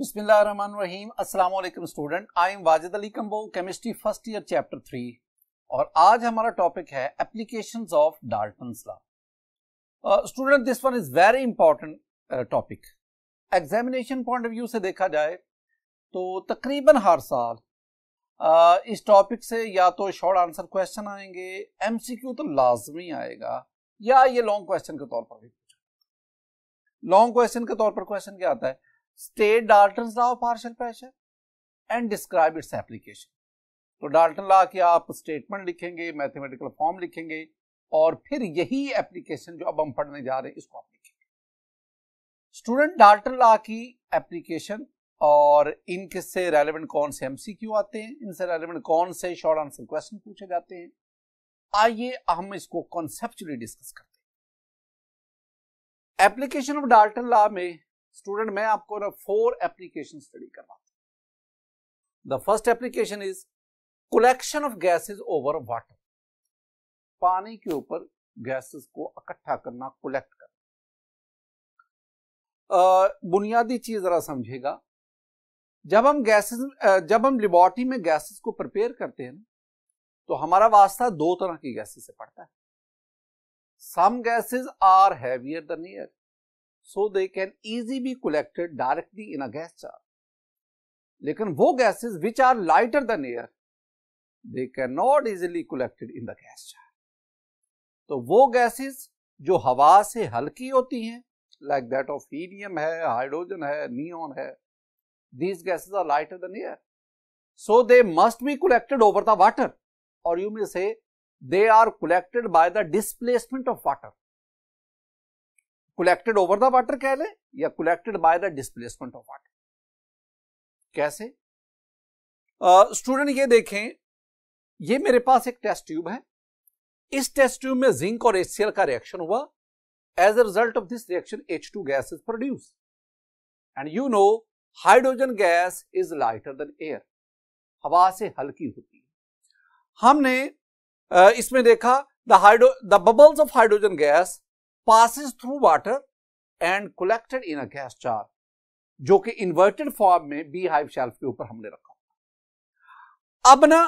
बिस्मिल्लाम अस्सलाम student I am Wajid Ali Kamboh chemistry first year chapter three और आज हमारा टॉपिक है applications of Dalton law student this one is very important topic examination point of view से देखा जाए तो तकरीबन हर साल uh, इस टॉपिक से या तो शॉर्ट आंसर क्वेश्चन आएंगे क्यू तो लाजमी आएगा या ये लॉन्ग क्वेश्चन के तौर पर भी लॉन्ग क्वेश्चन के तौर पर क्वेश्चन क्या आता है state Dalton law of partial pressure and describe its application तो डाल्टन लॉ की आप स्टेटमेंट लिखेंगे मैथमेटिकल फॉर्म लिखेंगे और फिर यही एप्लीकेशन जो अब हम पढ़ने जा रहे हैं इसको आप लिखेंगे स्टूडेंट डाल्टन लॉ की एप्लीकेशन और इनके से रेलिवेंट कौन से एमसीक्यू आते हैं इनसे रेलिवेंट कौन से शॉर्ट आंसर क्वेश्चन पूछे जाते हैं आइए हम इसको कॉन्सेप्चुअली डिस्कस करते हैं एप्लीकेशन ऑफ डाल्टन लॉ में स्टूडेंट मैं आपको ना फोर एप्लीकेशन स्टडी कर हूं the first application is collection of gases over water पानी के ऊपर गैसेस को इकट्ठा करना कलेक्ट करना बुनियादी चीज जरा समझेगा जब हम गैसेस जब हम लेबॉर्ट्री में गैसेस को प्रिपेयर करते हैं ना तो हमारा वास्ता दो तरह की गैसेस से पड़ता है some gases are heavier than air so they can easy be collected directly in a gas jar लेकिन वो gases which are lighter than air they cannot easily collected in the gas jar तो वो gases जो हवा से हल्की होती हैं लाइक दैट ऑफ हीलियम है हाइड्रोजन है नियोन है these gases are lighter than air so they must be collected over the water और you may say they are collected by the displacement of water collected over the water कह लें या collected by the displacement of water कैसे student uh, ये देखें ये मेरे पास एक टेस्ट ट्यूब है इस टेस्ट ट्यूब में जिंक और HCl का रिएक्शन हुआ as a result of this reaction H two gas is produce and you know hydrogen gas is lighter than air हवा से हल्की होती है हमने इसमें देखा the hydro the bubbles of hydrogen gas passes through water and collected in a gas jar जो कि इन्वर्टेड फॉर्म में बी हाइव शेल्फ के ऊपर हमने रखा अब ना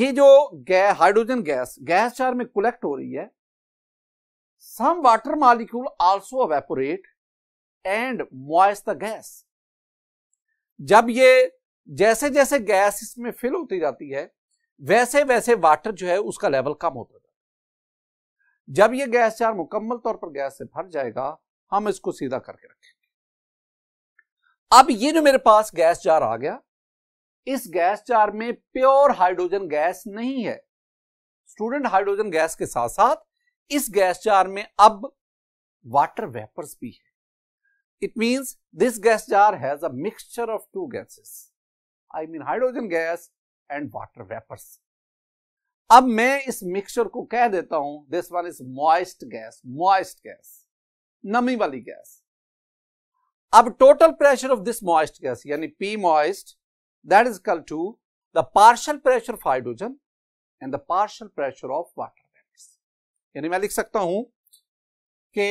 ये जो गै, हाइड्रोजन गैस गैस जार में कलेक्ट हो रही है some water molecule also evaporate and moist the gas जब ये जैसे जैसे गैस इसमें फिल होती जाती है वैसे वैसे वाटर जो है उसका लेवल कम होता जब ये गैस जार मुकम्मल तौर पर गैस से भर जाएगा हम इसको सीधा करके रखेंगे अब ये जो मेरे पास गैस जार आ गया इस गैस जार में प्योर हाइड्रोजन गैस नहीं है स्टूडेंट हाइड्रोजन गैस के साथ साथ इस गैस जार में अब वाटर वेपर्स भी है it means this gas jar has a mixture of two gases I mean hydrogen gas and water vapours अब मैं इस मिक्सचर को कह देता हूं this one is moist gas moist gas नमी वाली गैस अब total pressure of this moist gas यानी P moist that is equal to the partial pressure of hydrogen and the partial pressure of water यानी मैं लिख सकता हूं कि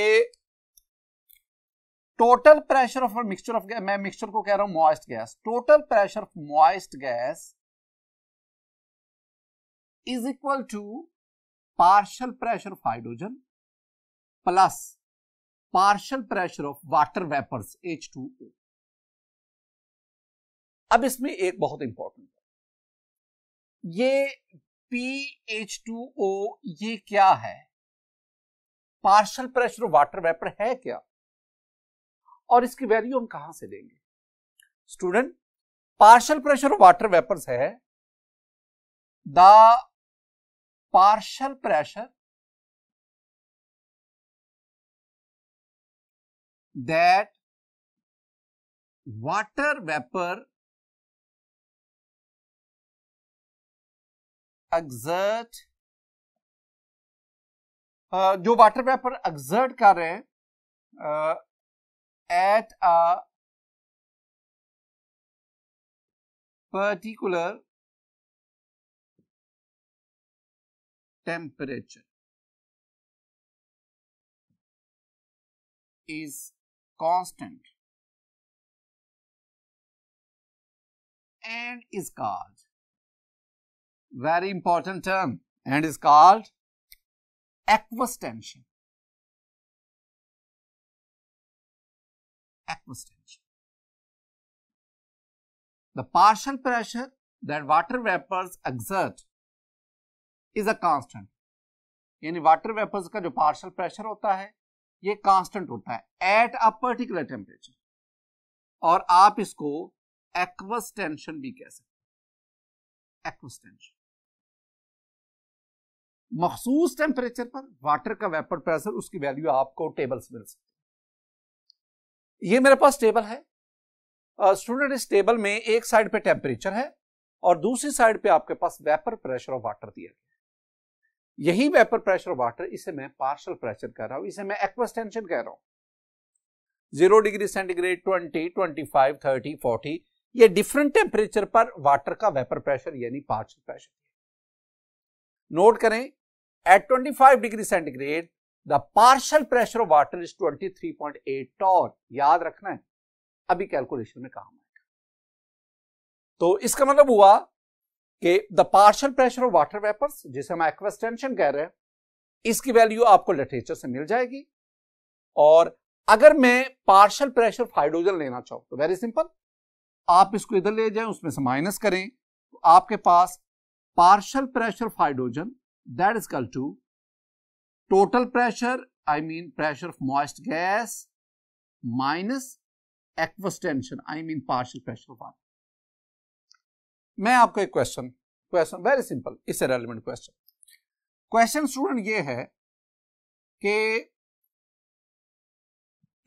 total pressure of mixture of मैं मिक्सचर को कह रहा हूं moist gas total pressure of moist gas is equal to partial pressure of hydrogen plus partial pressure of water vapors H2O. अब इसमें एक बहुत इंपॉर्टेंट है ये ओ ये क्या है partial pressure of water vapour है क्या और इसकी वैल्यू हम कहां से लेंगे student partial pressure of water vapours है the partial pressure that water vapour exert जो वाटर वेपर एग्जर्ट कर रहे हैं at a particular temperature is constant and is called very important term and is called aqueous tension aqueous tension the partial pressure that water vapors exert is a constant यानी water vapours का जो partial pressure होता है ये constant होता है eight a particular temperature और आप इसको एक्वस टेंशन भी कह सकते हैं एक्वस टेंशन मखसूस टेम्परेचर पर वाटर का वेपर प्रेशर उसकी वैल्यू आपको टेबल्स मिल सकती है ये मेरे पास टेबल है स्टूडेंट uh, इस टेबल में एक साइड पे टेम्परेचर है और दूसरी साइड पे आपके पास वेपर प्रेशर ऑफ वाटर दिया गया यही वेपर प्रेशर वाटर इसे मैं पार्शल प्रेशर कह रहा हूं इसे मैं एक्वस टेंशन कह रहा हूं zero degree centigrade twenty twenty five thirty forty ये डिफरेंट टेम्परेचर पर वाटर का वेपर प्रेशर यानी पार्शल प्रेशर नोट करें at twenty five degree centigrade the partial pressure of water is eight torr याद रखना है अभी कैलकुलेशन में काम आएगा तो इसका मतलब हुआ कि the partial pressure of water vapours जिसे हम एक्वस कह रहे हैं इसकी वैल्यू आपको लिटरेचर से मिल जाएगी और अगर मैं पार्शल प्रेशर ऑफ हाइड्रोजन लेना चाहूं तो वेरी सिंपल आप इसको इधर ले जाएं उसमें से माइनस करें तो आपके पास partial pressure of hydrogen that is equal to total pressure I mean pressure of moist gas minus aqueous tension I mean partial pressure of water मैं आपको एक क्वेश्चन क्वेश्चन वेरी सिंपल इससे रेलिवेंट क्वेश्चन क्वेश्चन स्टूडेंट ये है कि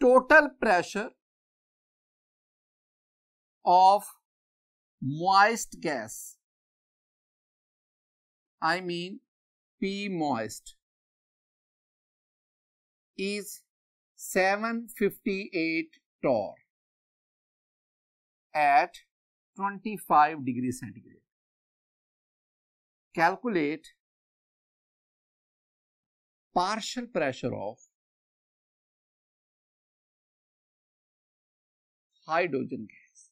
total pressure of moist gas I mean P moist is 758 torr at 25 degree centigrade. Calculate partial pressure of hydrogen gas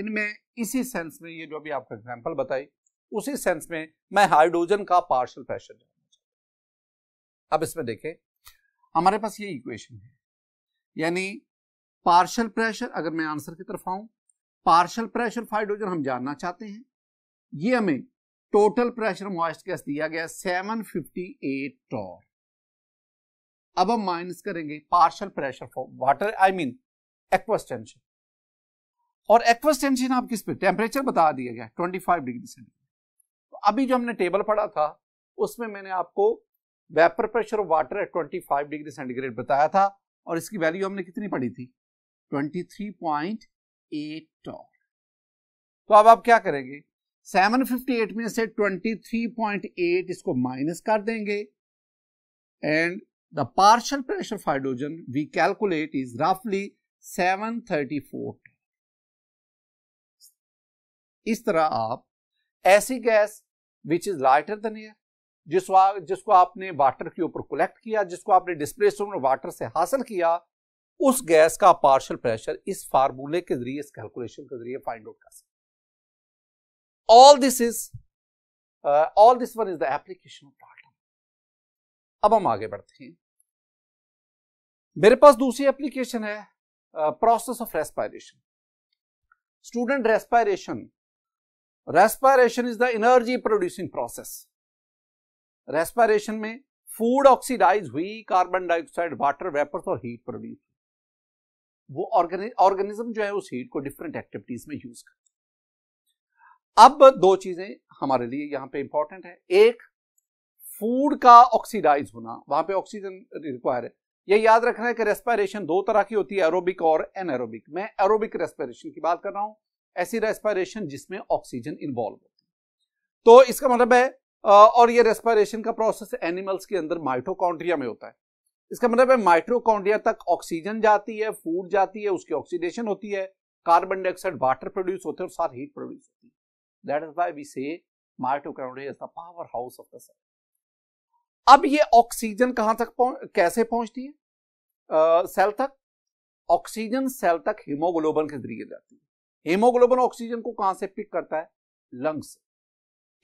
इनमें इसी sense में ये जो अभी आपको एग्जांपल बताई उसी सेंस में मैं हाइड्रोजन का पार्शियल प्रेशर जानना अब इसमें देखें हमारे पास ये इक्वेशन है यानी पार्शियल प्रेशर अगर मैं आंसर की तरफ आऊं पार्शल प्रेशर हाइड्रोजन हम जानना चाहते हैं ये हमें टोटल प्रेशर मॉइस्ट गैस दिया गया सेवन फिफ्टी एट टॉर अब हम माइनस करेंगे partial pressure for water I mean aqueous tension और एक्वस टेंशन आप किस पे टेम्परेचर बता दिया गया ट्वेंटी फाइव डिग्री सेंटीग्रेड तो अभी जो हमने टेबल पढ़ा था उसमें मैंने आपको vapour pressure of water at twenty five degree centigrade बताया था और इसकी वैल्यू हमने कितनी पढ़ी थी ट्वेंटी थ्री पॉइंट एट तो अब आप क्या करेंगे 758 में से 23.8 इसको माइनस कर देंगे and the partial pressure hydrogen we calculate is रफली 734 इस तरह आप ऐसी gas which is lighter than air जिस जिसको आपने वाटर के ऊपर कलेक्ट किया जिसको आपने डिस्प्लेसमेंट वाटर से हासिल किया उस गैस का पार्शल प्रेशर इस फार्मूले के जरिए इस कैलकुलेशन के जरिए फाइंड आउट कर सकते all this is all this one is the application of Dalton अब हम आगे बढ़ते हैं मेरे पास दूसरी एप्लीकेशन है process of respiration student respiration respiration is the energy producing process respiration में फूड ऑक्सीडाइज हुई कार्बन डाइऑक्साइड वाटर वेपर्स और हीट प्रोड्यूस वो ऑर्गेनिज्म जो है उस हीट को डिफरेंट एक्टिविटीज में यूज करता है अब दो चीजें हमारे लिए यहां पे इंपॉर्टेंट है एक फूड का ऑक्सीडाइज होना वहां पे ऑक्सीजन रिक्वायर है ये याद रखना है कि रेस्पायरेशन दो तरह की होती है एरोबिक और एन एरोबिक मैं एरोबिक रेस्पायरेशन की बात कर रहा हूं ऐसी रेस्पायरेशन जिसमें ऑक्सीजन इन्वॉल्व होती है तो इसका मतलब है और ये रेस्पायरेशन का प्रोसेस एनिमल्स के अंदर माइटोकॉन्ड्रिया में होता है इसका मतलब है माइट्रोकॉन्ड्रिया तक ऑक्सीजन जाती है फूड जाती है उसकी ऑक्सीडेशन होती है कार्बन डाइऑक्साइड वाटर प्रोड्यूस होते हैं और साथ हीट प्रोड्यूस होती है that is why we say mitochondria is the power house of the cell अब ये ऑक्सीजन कहां तक पहुंच कैसे पहुंचती है आ, सेल तक ऑक्सीजन सेल तक हीमोग्लोबन के जरिए जाती है हीमोग्लोबन ऑक्सीजन को कहां से पिक करता है लंग्स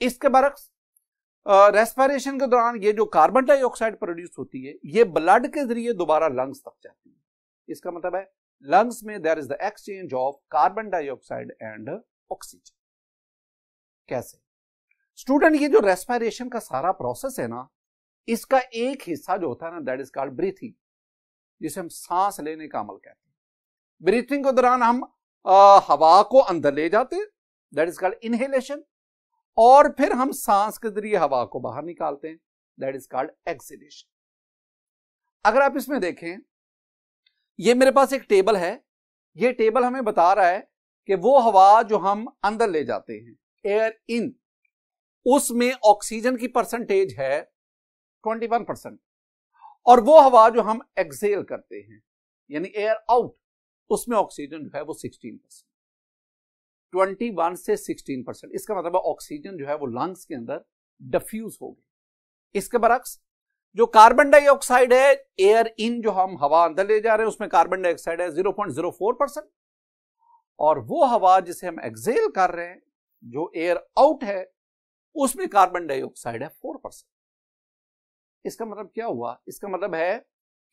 इसके बरक्स रेस्पायरेशन के दौरान ये जो कार्बन डाइऑक्साइड प्रोड्यूस होती है ये ब्लड के जरिए दोबारा लंग्स तक जाती है इसका मतलब है लंग्स में there is the exchange of carbon dioxide and oxygen कैसे स्टूडेंट ये जो रेस्पायरेशन का सारा प्रोसेस है ना इसका एक हिस्सा जो होता है ना दैट इज कॉल्ड ब्रीथिंग जिसे हम सांस लेने का अमल कहते हैं ब्रीथिंग के दौरान हम आ, हवा को अंदर ले जाते हैं दैट इज कॉल्ड इनहेलेशन और फिर हम सांस के जरिए हवा को बाहर निकालते हैं दैट इज कॉल्ड एक्सिलेशन अगर आप इसमें देखें ये मेरे पास एक टेबल है ये टेबल हमें बता रहा है कि वो हवा जो हम अंदर ले जाते हैं एयर इन उसमें ऑक्सीजन की परसेंटेज है 21 परसेंट और वो हवा जो हम एक्सेल करते हैं यानी एयर आउट उसमें ऑक्सीजन जो है वो 16 परसेंट 21 से 16 परसेंट इसका मतलब ऑक्सीजन जो है वो लंग्स के अंदर डिफ्यूज हो गई इसके बरक्स जो कार्बन डाइऑक्साइड है एयर इन जो हम हवा अंदर ले जा रहे हैं उसमें कार्बन डाइऑक्साइड है 0.04 परसेंट और वो हवा जिसे हम एक्सेल कर रहे हैं जो एयर आउट है उसमें कार्बन डाइऑक्साइड है फोर परसेंट इसका मतलब क्या हुआ इसका मतलब है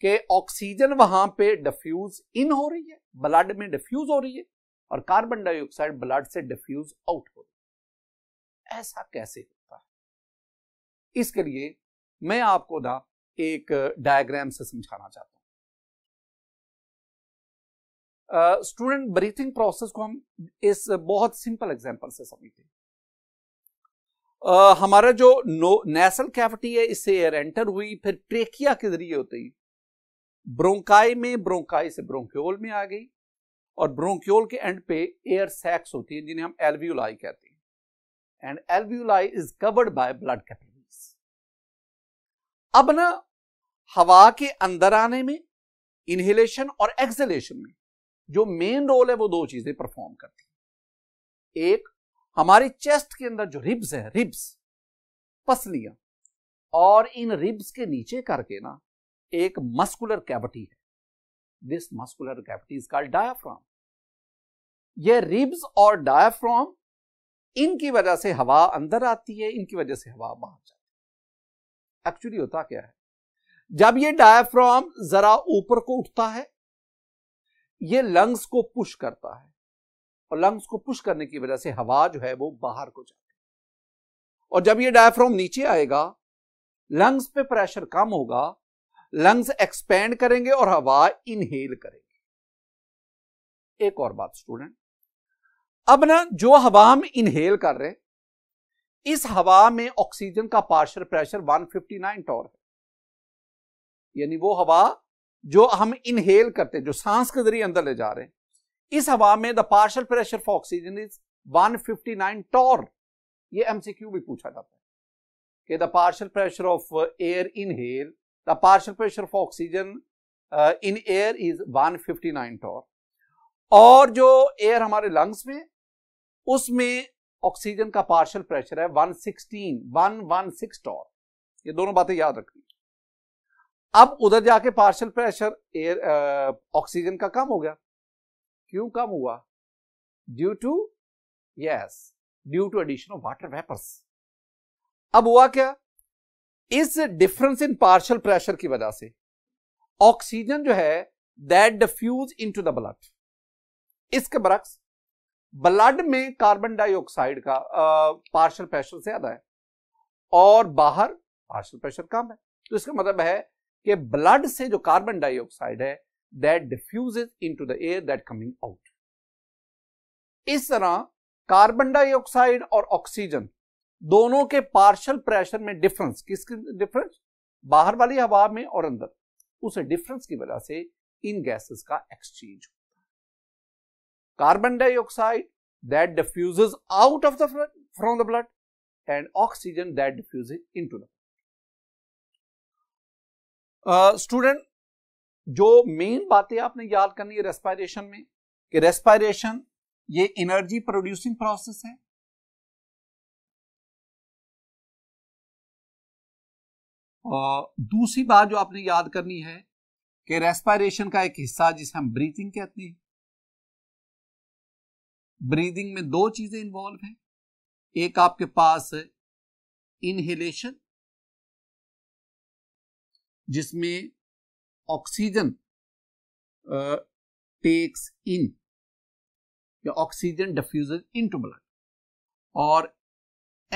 कि ऑक्सीजन वहां पे डिफ्यूज इन हो रही है ब्लड में डिफ्यूज हो रही है और कार्बन डाइऑक्साइड ब्लड से डिफ्यूज आउट हो रही ऐसा कैसे होता है इसके लिए मैं आपको ना एक डायग्राम से समझाना चाहता हूं स्टूडेंट ब्रीथिंग प्रोसेस को हम इस बहुत सिंपल एग्जांपल से समझते हैं Uh, हमारा जो नो नेसल कैविटी है इससे एयर एंटर हुई फिर ट्रेकिया के जरिए होती ब्रोंकाई में ब्रोंकाई से ब्रोंक्योल में आ गई और ब्रोंक्योल के एंड पे एयर सैक्स होती है जिन्हें हम एल्वियोलाई कहते हैं and alveoli is covered by blood capillaries अब ना हवा के अंदर आने में इनहेलेशन और एक्सलेशन में जो मेन रोल है वो दो चीजें परफॉर्म करती है एक हमारी चेस्ट के अंदर जो रिब्स है रिब्स पसलियां और इन रिब्स के नीचे करके ना एक मस्कुलर कैविटी है this muscular cavity is called diaphragm ये रिब्स और डायफ्रॉम इनकी वजह से हवा अंदर आती है इनकी वजह से हवा बाहर जाती है एक्चुअली होता क्या है जब ये डायफ्रॉम जरा ऊपर को उठता है ये लंग्स को पुश करता है और लंग्स को पुश करने की वजह से हवा जो है वो बाहर को जाती है और जब ये डायफ्रॉम नीचे आएगा लंग्स पे प्रेशर कम होगा लंग्स एक्सपेंड करेंगे और हवा इनहेल करेंगे एक और बात स्टूडेंट अब ना जो हवा हम इनहेल कर रहे इस हवा में ऑक्सीजन का पार्शल प्रेशर 159 टॉर है यानी वो हवा जो हम इनहेल करते हैं जो सांस के जरिए अंदर ले जा रहे हैं इस हवा में the partial pressure for oxygen is 159 torr ये एमसीक्यू भी पूछा जाता है कि the partial pressure of air inhale the partial pressure for oxygen in air is 159 torr और जो एयर हमारे लंग्स में उसमें ऑक्सीजन का पार्शियल प्रेशर है 116 116 टॉर ये दोनों बातें याद रखनी अब उधर जाके पार्शियल प्रेशर एयर ऑक्सीजन का कम हो गया क्यों कम हुआ due to yes due to addition of water vapours अब हुआ क्या इस डिफरेंस इन पार्शियल प्रेशर की वजह से ऑक्सीजन जो है that diffuse into the blood इसके बरक्स ब्लड में कार्बन डाइऑक्साइड का पार्शल प्रेशर ज्यादा है और बाहर पार्शल प्रेशर कम है तो इसका मतलब है कि ब्लड से जो कार्बन डाइऑक्साइड है that diffuse into the air that coming out इस तरह कार्बन डाइऑक्साइड और ऑक्सीजन दोनों के पार्शल प्रेशर में डिफरेंस किस डिफरेंस बाहर वाली हवा में और अंदर उस डिफरेंस की वजह से इन गैसेस का एक्सचेंज हो carbon dioxide that diffuses out of the from the blood and oxygen that diffuses into the blood. Student uh, जो मेन बातें आपने याद करनी है रेस्पायरेशन में कि रेस्पायरेशन ये एनर्जी प्रोड्यूसिंग प्रोसेस है और uh, दूसरी बात जो आपने याद करनी है कि रेस्पायरेशन का एक हिस्सा जिसे हम ब्रीथिंग कहते हैं ब्रीदिंग में दो चीजें इन्वॉल्व हैं एक आपके पास इनहेलेशन जिसमें ऑक्सीजन टेक्स इन या oxygen diffusion into blood और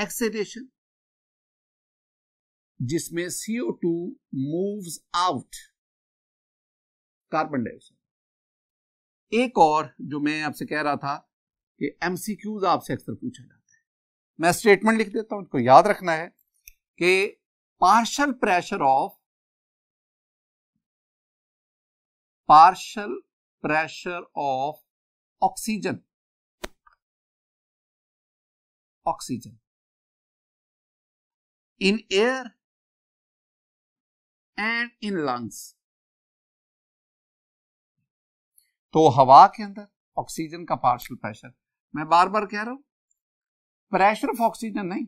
एक्सेलेशन जिसमें CO two moves out carbon dioxide एक और जो मैं आपसे कह रहा था ये एम आपसे अक्सर पूछा जाता है मैं स्टेटमेंट लिख देता हूं इसको याद रखना है कि partial pressure of partial pressure of oxygen oxygen in air and in lungs तो हवा के अंदर ऑक्सीजन का पार्शल प्रेशर मैं बार बार कह रहा हूं प्रेशर ऑफ ऑक्सीजन नहीं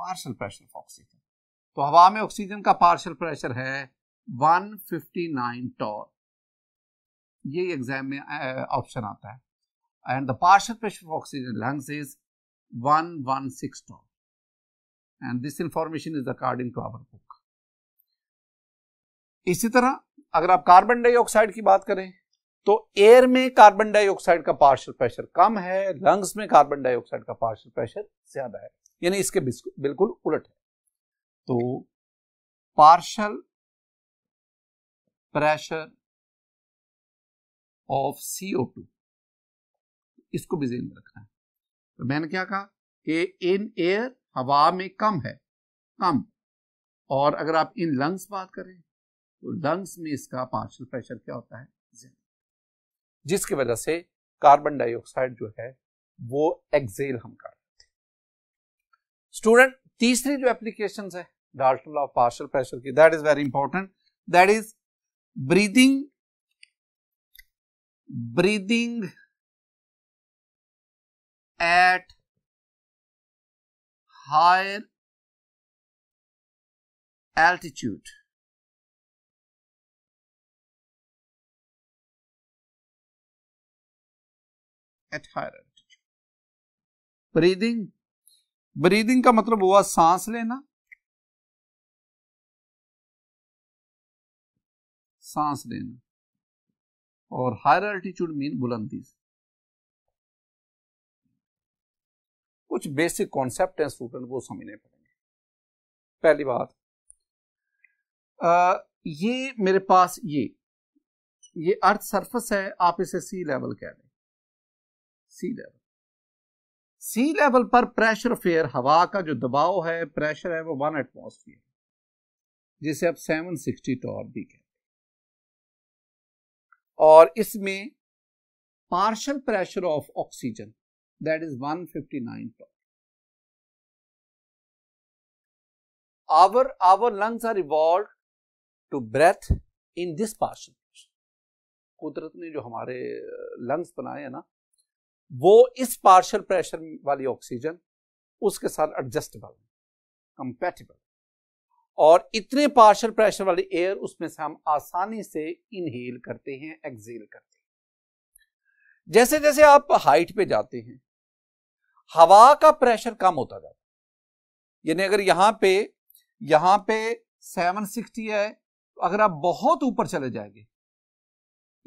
पार्शल प्रेशर ऑफ ऑक्सीजन तो हवा में ऑक्सीजन का पार्शल प्रेशर है 159 टॉर ये एग्जाम में ऑप्शन आता है and the partial pressure of oxygen lungs is 116 torr and this information is according to our book इसी तरह अगर आप कार्बन डाइऑक्साइड की बात करें तो एयर में कार्बन डाइऑक्साइड का पार्शियल प्रेशर कम है लंग्स में कार्बन डाइऑक्साइड का पार्शियल प्रेशर ज्यादा है यानी इसके बिल्कुल उलट है तो partial pressure of CO two इसको भी जेन में रखना है तो मैंने क्या कहा कि इन एयर हवा में कम है कम और अगर आप इन लंग्स बात करें तो लंग्स में इसका पार्शियल प्रेशर क्या होता है जिसकी वजह से कार्बन डाइऑक्साइड जो है वो एक्सेल हम कर रहे थे स्टूडेंट तीसरी जो एप्लीकेशन है डाल्टन लॉ पार्शल प्रेशर की that is very important that is breathing breathing at higher altitude at higher altitude breathing breathing का मतलब हुआ सांस लेना सांस लेना और हायर एल्टीट्यूड मीन बुलंदी कुछ बेसिक कॉन्सेप्ट हैं स्टूडेंट वो समझने पड़ेंगे पहली बात आ, ये मेरे पास ये ये अर्थ सरफेस है आप इसे सी लेवल कह दें सी लेवल सी लेवल पर प्रेशर फेयर हवा का जो दबाव है प्रेशर है वो वन एटमोसफियर जिसे आप 760 टॉर भी कहते हैं और इसमें partial pressure of oxygen that is 159 torr our our lungs are evolved to breathe in this partial कुदरत ने जो हमारे लंग्स बनाए हैं ना वो इस पार्शल प्रेशर वाली ऑक्सीजन उसके साथ एडजस्टेबल है कंपेटेबल और इतने पार्शल प्रेशर वाली एयर उसमें से हम आसानी से इनहेल करते हैं एक्सेल करते हैं जैसे जैसे आप हाइट पे जाते हैं हवा का प्रेशर कम होता जाता है यानी अगर यहां पे यहां पे 760 है तो अगर आप बहुत ऊपर चले जाएंगे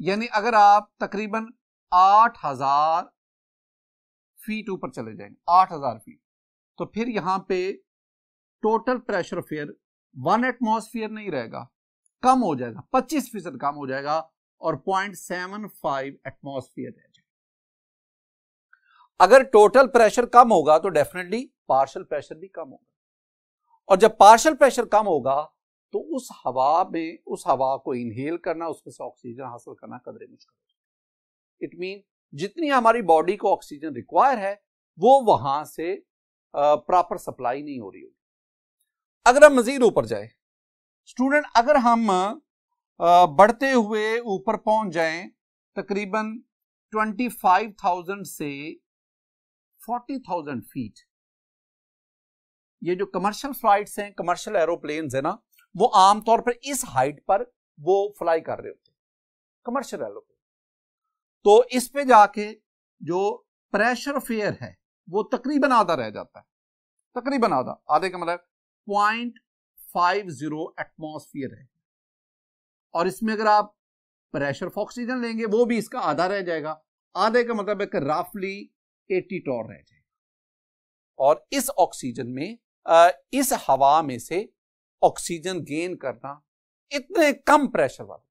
यानी अगर आप तकरीबन 8000 फीट ऊपर चले जाएंगे आठ हजार फीट तो फिर यहां पे total pressure of air one atmosphere नहीं रहेगा कम हो जाएगा पच्चीस फीसद कम हो जाएगा और पॉइंट सेवन फाइव एटमोसफियर रह जाएगा अगर टोटल प्रेशर कम होगा तो डेफिनेटली पार्शल प्रेशर भी कम होगा और जब पार्शल प्रेशर कम होगा तो उस हवा में उस हवा को इनहेल करना उसमें से ऑक्सीजन हासिल करना कदरे मुश्किल हो जाएगा इट मीन जितनी हमारी बॉडी को ऑक्सीजन रिक्वायर है वो वहां से प्रॉपर सप्लाई नहीं हो रही होगी अगर हम मजीद ऊपर जाए स्टूडेंट अगर हम बढ़ते हुए ऊपर पहुंच जाएं तकरीबन 25,000 से 40,000 फीट ये जो कमर्शियल फ्लाइट्स हैं कमर्शियल एरोप्लेन है ना वो आमतौर पर इस हाइट पर वो फ्लाई कर रहे होते हैं कमर्शियल एरोप्लेन तो इस पे जाके जो प्रेशर फेयर है वो तकरीबन आधा रह जाता है तकरीबन आधा आधे का मतलब पॉइंट फाइव जीरो एटमोसफियर है और इसमें अगर आप प्रेशर ऑफ ऑक्सीजन लेंगे वो भी इसका आधा रह जाएगा आधे का मतलब एक राफली एटी टॉर रह जाएगा और इस ऑक्सीजन में इस हवा में से ऑक्सीजन गेन करना इतने कम प्रेशर वाले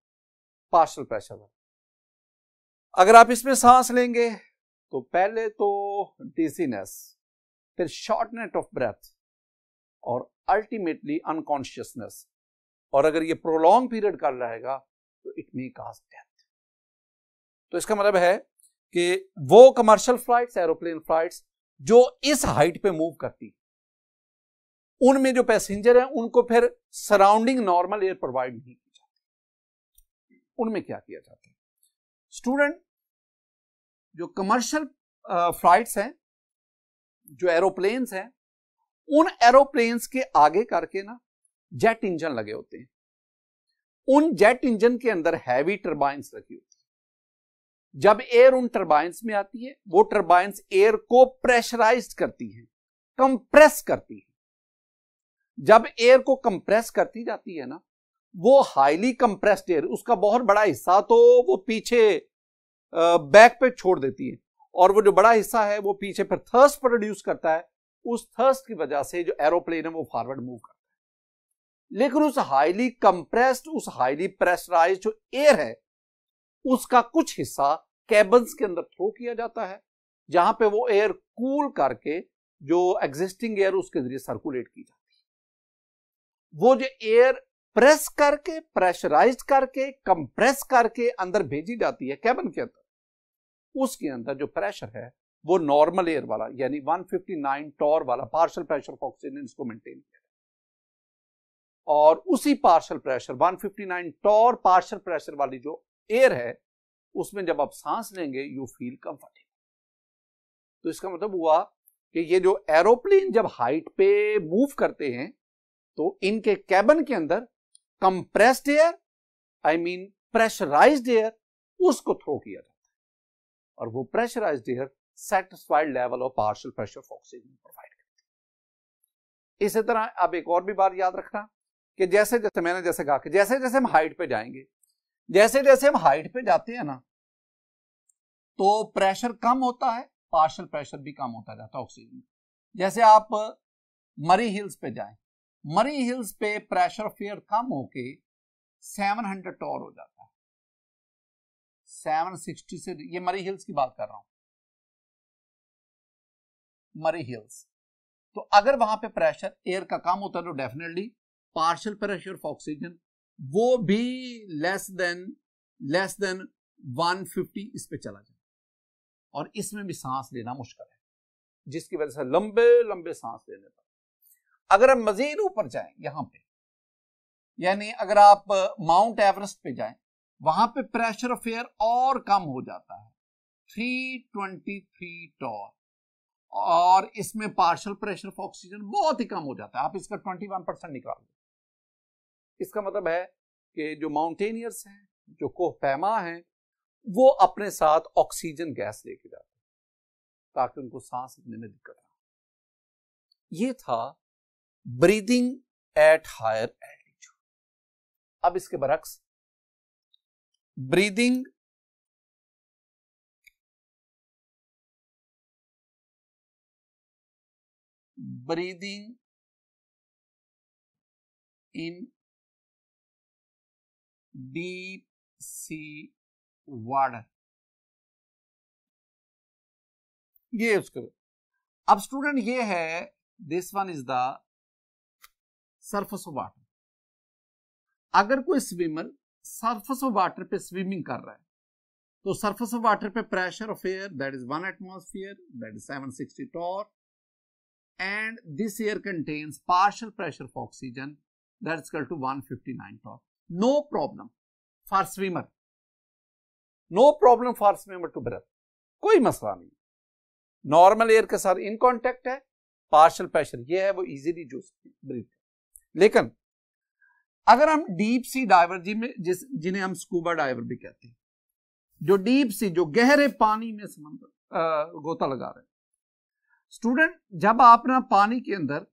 पार्शल प्रेशर वाले अगर आप इसमें सांस लेंगे तो पहले तो डिजीनेस फिर शॉर्टनेट ऑफ ब्रेथ और अल्टीमेटली अनकॉन्शियसनेस और अगर ये प्रोलॉन्ग पीरियड का रहेगा तो इट मे काज डेथ तो इसका मतलब है कि वो कमर्शियल फ्लाइट्स एरोप्लेन फ्लाइट्स जो इस हाइट पे मूव करती उनमें जो पैसेंजर हैं उनको फिर सराउंडिंग नॉर्मल एयर प्रोवाइड नहीं की जाती उनमें क्या किया जाता है स्टूडेंट जो कमर्शियल फ्लाइट्स uh, हैं जो एरोप्लेन्स हैं उन एरोप्लेन्स के आगे करके ना जेट इंजन लगे होते हैं उन जेट इंजन के अंदर हैवी टर्बाइंस लगी होती है जब एयर उन टर्बाइंस में आती है वो टर्बाइंस एयर को प्रेशराइज करती है कंप्रेस करती है जब एयर को कंप्रेस करती जाती है ना वो हाईली कंप्रेस्ड एयर उसका बहुत बड़ा हिस्सा तो वो पीछे बैक पे छोड़ देती है और वो जो बड़ा हिस्सा है वो पीछे फिर थर्स्ट प्रोड्यूस करता है उस थर्स्ट की वजह से जो एरोप्लेन है वो फॉरवर्ड मूव करता है लेकिन उस हाईली कंप्रेस्ड उस हाईली प्रेशराइज जो एयर है उसका कुछ हिस्सा कैबन्स के अंदर थ्रो किया जाता है जहां पे वो एयर कूल करके जो एग्जिस्टिंग एयर उसके जरिए सर्कुलेट की जाती है वो जो एयर प्रेस करके प्रेशराइज करके कंप्रेस करके अंदर भेजी जाती है कैबन के अंदर उसके अंदर जो प्रेशर है वो नॉर्मल एयर वाला यानी 159 टॉर वाला पार्शल प्रेशर ऑफ ऑक्सीजन इसको मेंटेन किया और उसी partial pressure 159 torr partial pressure वाली जो एयर है उसमें जब आप सांस लेंगे यू फील कंफर्टेबल तो इसका मतलब हुआ कि ये जो एरोप्लेन जब हाइट पे मूव करते हैं तो इनके कैबन के अंदर compressed air I mean pressurised air उसको थ्रो किया और वो pressurised air satisfied level of partial pressure of oxygen provide करती है इसी तरह अब एक और भी बात याद रखना कि जैसे जैसे मैंने जैसे कहा कि जैसे जैसे हम हाइट पे जाएंगे जैसे जैसे हम हाइट पे जाते हैं ना तो प्रेशर कम होता है पार्शल प्रेशर भी कम होता जाता है ऑक्सीजन जैसे आप मरी हिल्स पे जाएं मरी हिल्स पे प्रेशर फेयर कम होके 700 टॉर हो जाता है। सेवन सिक्सटी से ये मरी हिल्स की बात कर रहा हूं मरी हिल्स तो अगर वहां पे प्रेशर एयर का कम होता है तो definitely partial pressure of oxygen वो भी लेस देन लेस देन 150 इस पे चला जाए और इसमें भी सांस लेना मुश्किल है जिसकी वजह से लंबे लंबे सांस लेने पर अगर हम मजीद ऊपर जाए यहां पे यानी अगर आप uh, माउंट एवरेस्ट पे जाएं वहां पे प्रेशर ऑफ एयर और कम हो जाता है 323 टॉर और इसमें पार्शल प्रेशर ऑफ ऑक्सीजन बहुत ही कम हो जाता है आप इसका 21 परसेंट निकाल दो इसका मतलब है कि जो माउंटेनियर्स हैं जो कोह पैमा हैं वो अपने साथ ऑक्सीजन गैस लेके जाते हैं ताकि उनको सांस लेने में दिक्कत ना ये था ब्रीदिंग एट हायर एल्टीट्यूड अब इसके बरक्स breathing breathing in deep sea water ये उसके अब स्टूडेंट ये है this one is the surface of water अगर कोई स्विमर सरफेस ऑफ वाटर पे स्विमिंग कर रहा है तो सरफेस ऑफ वाटर पे pressure of air that is one atmosphere that is seven sixty torr and this air contains partial pressure of oxygen that is equal to one fifty nine torr no problem for swimmer no problem for swimmer to breath. कोई मसला नहीं normal air के साथ in contact है partial pressure ये है वो easily जो ब्रीथ लेकिन अगर हम डीप सी डाइवर जी जिन्हें हम स्कूबा डाइवर भी कहते हैं जो डीप सी जो गहरे पानी में समंदर गोता लगा रहे स्टूडेंट जब आप ना पानी के अंदर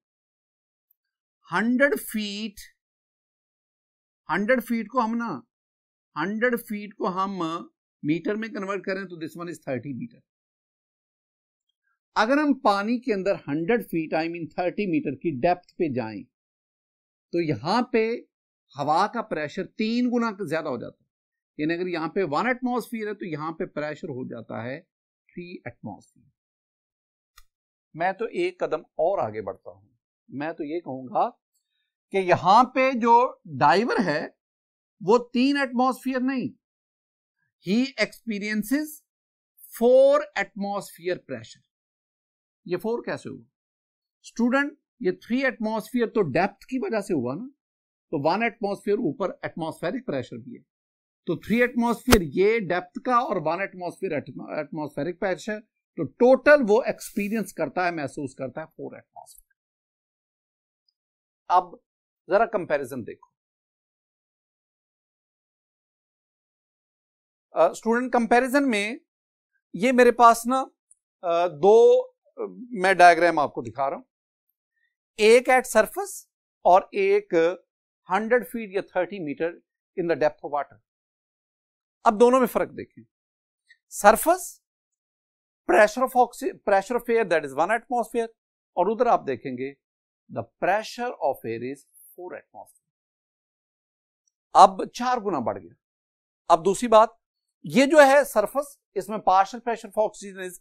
हंड्रेड फीट हंड्रेड फीट को हम ना हंड्रेड फीट को हम मीटर में कन्वर्ट करें तो this one is thirty metre अगर हम पानी के अंदर hundred feet I mean thirty metre की डेप्थ पे जाएं तो यहां पे हवा का प्रेशर तीन गुना ज़्यादा हो जाता है यानी अगर यहाँ पे वन एटमोसफियर है तो यहाँ पे प्रेशर हो जाता है थ्री एटमोसफियर मैं तो एक कदम और आगे बढ़ता हूं मैं तो ये कहूंगा कि यहां पे जो डाइवर है वो तीन एटमोसफियर नहीं ही एक्सपीरियंसिस फोर एटमोसफियर प्रेशर ये फोर कैसे हुआ स्टूडेंट ये थ्री एटमोसफियर तो डेप्थ की वजह से हुआ ना तो वन एटमोसफियर ऊपर एटमोस्फेरिक प्रेशर भी है तो थ्री एटमोसफियर ये डेप्थ का और वन एटमोसफियर एटमोस्फेरिक प्रेशर तो टोटल वो एक्सपीरियंस करता है महसूस करता है फोर एटमोसफियर अब जरा कंपैरिजन देखो स्टूडेंट uh, कंपैरिजन में ये मेरे पास ना uh, दो uh, मैं डायग्राम आपको दिखा रहा हूं एक एट सरफेस और एक हंड्रेड फीट या thirty metre in the depth of water अब दोनों में फर्क देखें surface pressure of oxy pressure of air that is one atmosphere और उधर आप देखेंगे the pressure of air is four atmosphere अब चार गुना बढ़ गया अब दूसरी बात ये जो है सरफस इसमें partial pressure of oxygen is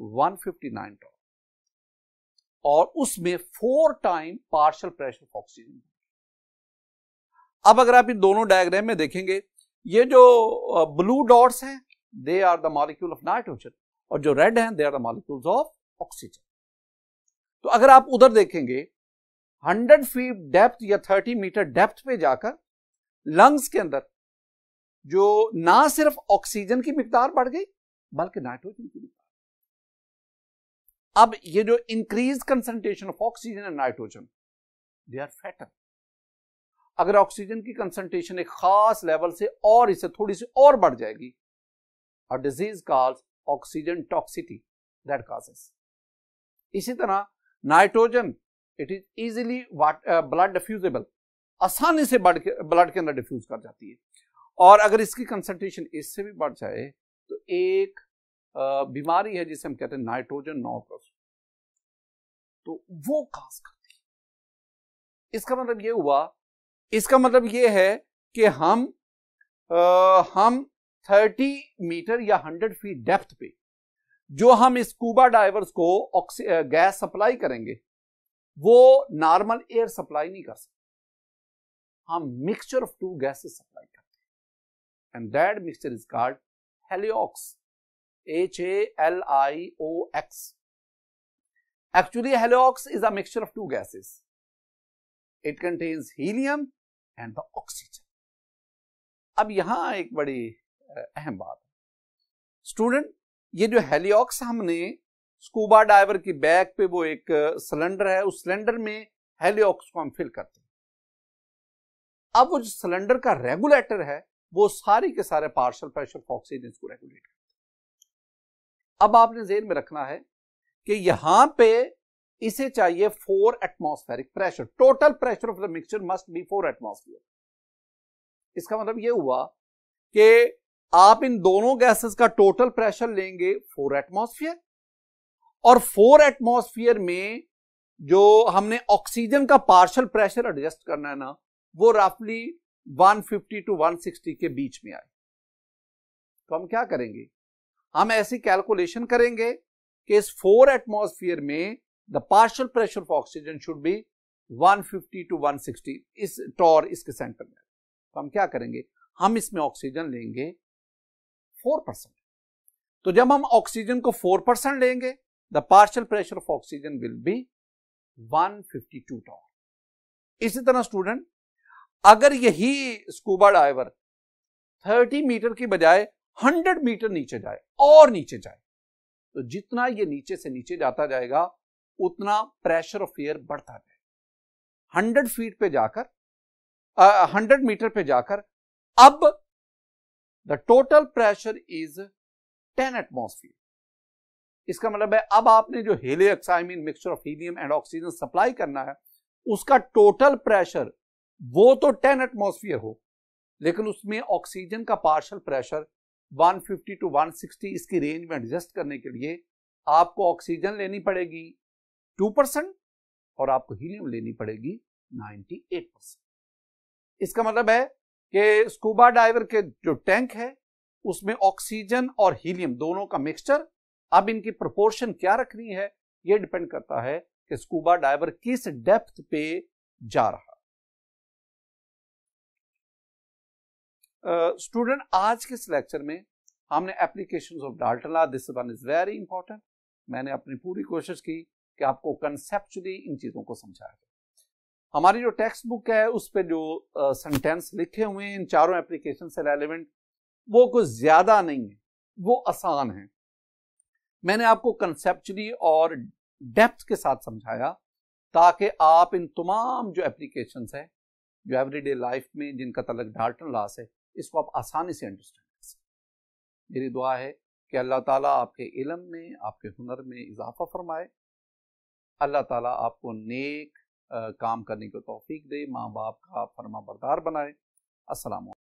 159 torr और उसमें four time partial pressure of oxygen अब अगर आप इन दोनों डायग्राम में देखेंगे ये जो ब्लू डॉट्स हैं they are the molecule of nitrogen और जो रेड हैं they are the molecules of oxygen तो अगर आप उधर देखेंगे 100 फीट डेप्थ या 30 मीटर डेप्थ पे जाकर लंग्स के अंदर जो ना सिर्फ ऑक्सीजन की मिकदार बढ़ गई बल्कि नाइट्रोजन की मिकदार अब ये जो increase concentration of oxygen and nitrogen they are fatal अगर ऑक्सीजन की कंसंट्रेशन एक खास लेवल से और इसे थोड़ी सी और बढ़ जाएगी और disease calls oxygen toxicity that causes इसी तरह nitrogen it is easily blood diffusible आसानी से ब्लड के ब्लड के अंदर डिफ्यूज कर जाती है और अगर इसकी कंसंट्रेशन इससे भी बढ़ जाए तो एक uh, बीमारी है जिसे हम कहते हैं नाइट्रोजन नॉकस तो वो काज करती है इसका मतलब यह हुआ इसका मतलब ये है कि हम आ, हम 30 मीटर या 100 फीट डेप्थ पे जो हम स्कूबा डाइवर्स को गैस सप्लाई करेंगे वो नॉर्मल एयर सप्लाई नहीं कर सकते हम mixture of two gases supply करते हैं and that mixture is called heliox H A L I O X actually heliox is a mixture of two gases it contains helium and the oxygen अब यहां एक बड़ी अहम बात student ये जो हेलियोक्स हमने स्कूबा डाइवर की बैग पे वो एक सिलेंडर है उस सिलेंडर में हेलियोक्स को हम फिल करते हैं अब वो जो सिलेंडर का रेगुलेटर है वो सारे के सारे पार्शल प्रेशर ऑक्सीजन को रेगुलेट करते हैं अब आपने जेन में रखना है कि यहां पे इसे चाहिए four atmospheric pressure total pressure of the mixture must be four atmosphere इसका मतलब यह हुआ कि आप इन दोनों गैसेस का टोटल प्रेशर लेंगे फोर एटमोस्फियर और फोर एटमोस्फियर में जो हमने ऑक्सीजन का पार्शल प्रेशर एडजस्ट करना है ना वो रफली 150 टू 160 के बीच में आए तो हम क्या करेंगे हम ऐसी कैलकुलेशन करेंगे कि इस फोर एटमोस्फियर में the partial pressure of oxygen should be 150 to 160 इस टॉर इसके सेंटर में तो हम क्या करेंगे हम इसमें ऑक्सीजन लेंगे 4 परसेंट तो जब हम ऑक्सीजन को 4 परसेंट लेंगे the partial pressure of oxygen will be 152 torr इसी तरह स्टूडेंट अगर यही स्कूबा डाइवर 30 मीटर की बजाय 100 मीटर नीचे जाए और नीचे जाए तो जितना ये नीचे से नीचे जाता जाएगा उतना प्रेशर ऑफ एयर बढ़ता जाए हंड्रेड फीट पे जाकर हंड्रेड मीटर पे जाकर अब the total pressure is ten atmosphere इसका मतलब है अब आपने जो हेलियक्साइमिन mixture of helium and oxygen supply करना है उसका टोटल प्रेशर वो तो 10 एटमॉस्फेयर हो लेकिन उसमें ऑक्सीजन का पार्शल प्रेशर 150 टू 160 इसकी रेंज में एडजस्ट करने के लिए आपको ऑक्सीजन लेनी पड़ेगी टू परसेंट और आपको हीलियम लेनी पड़ेगी नाइनटी एट परसेंट इसका मतलब है कि स्कूबा डाइवर के जो टैंक है उसमें ऑक्सीजन और हीलियम दोनों का मिक्सचर अब इनकी प्रोपोर्शन क्या रखनी है यह डिपेंड करता है कि स्कूबा डाइवर किस डेप्थ पे जा रहा स्टूडेंट uh, आज के इस लेक्चर में हमने application of Dalton law this one is very important मैंने अपनी पूरी कोशिश की कि आपको कंसेप्चुअली इन चीज़ों को समझाया जाए हमारी जो टेक्स्ट बुक है उस पर जो सेंटेंस लिखे हुए हैं इन चारों एप्लीकेशन से रेलिवेंट वो कुछ ज़्यादा नहीं है वो आसान है मैंने आपको कंसेप्चुअली और डेप्थ के साथ समझाया ताकि आप इन तमाम जो एप्लीकेशन है जो एवरीडे लाइफ में जिनका तलक डार्टन लॉस है इसको आप आसानी से अंडरस्टैंड कर सकें मेरी दुआ है कि अल्लाह ताला आपके इलम में आपके हुनर में इजाफा फरमाए अल्लाह ताला आपको नेक आ, काम करने की तोफ़ी दे माँ बाप का फर्मा बरदार बनाए असलम